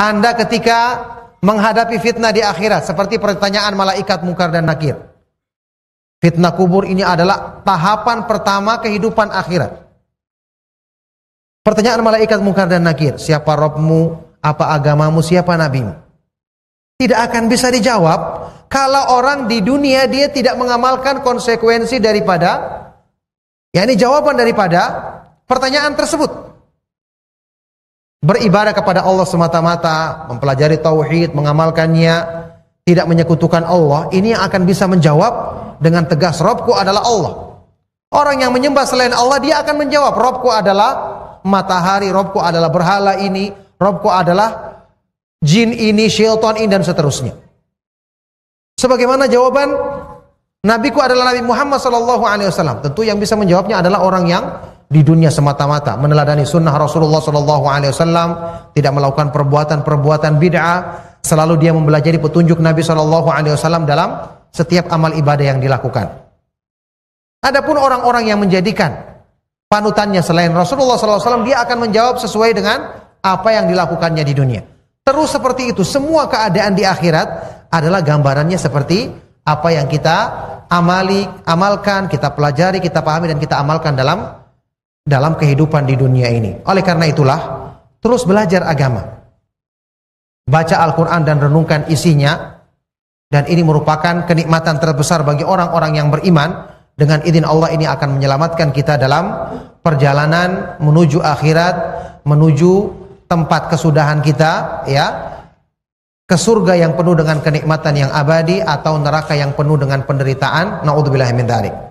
Anda ketika menghadapi fitnah di akhirat seperti pertanyaan malaikat mungkar dan nakir. Fitnah kubur ini adalah tahapan pertama kehidupan akhirat. Pertanyaan malaikat mungkar dan nakir, siapa Robmu, apa agamamu, siapa nabimu? Tidak akan bisa dijawab kalau orang di dunia dia tidak mengamalkan konsekuensi daripada yakni jawaban daripada pertanyaan tersebut beribadah kepada Allah semata-mata, mempelajari tauhid, mengamalkannya, tidak menyekutukan Allah, ini yang akan bisa menjawab dengan tegas Robku adalah Allah. Orang yang menyembah selain Allah dia akan menjawab Robku adalah matahari, Robku adalah berhala ini, Robku adalah jin ini, syaitan ini dan seterusnya. Sebagaimana jawaban Nabiku adalah Nabi Muhammad SAW. Tentu yang bisa menjawabnya adalah orang yang di dunia semata-mata meneladani sunnah Rasulullah Shallallahu Alaihi Wasallam tidak melakukan perbuatan-perbuatan bid'ah selalu dia mempelajari petunjuk Nabi Shallallahu Alaihi Wasallam dalam setiap amal ibadah yang dilakukan. Adapun orang-orang yang menjadikan panutannya selain Rasulullah SAW dia akan menjawab sesuai dengan apa yang dilakukannya di dunia. Terus seperti itu semua keadaan di akhirat adalah gambarannya seperti apa yang kita amali, amalkan, kita pelajari, kita pahami dan kita amalkan dalam dalam kehidupan di dunia ini. Oleh karena itulah, terus belajar agama. Baca Al-Quran dan renungkan isinya. Dan ini merupakan kenikmatan terbesar bagi orang-orang yang beriman. Dengan izin Allah ini akan menyelamatkan kita dalam perjalanan menuju akhirat, menuju tempat kesudahan kita, ya, ke surga yang penuh dengan kenikmatan yang abadi atau neraka yang penuh dengan penderitaan. Naudzubillahimin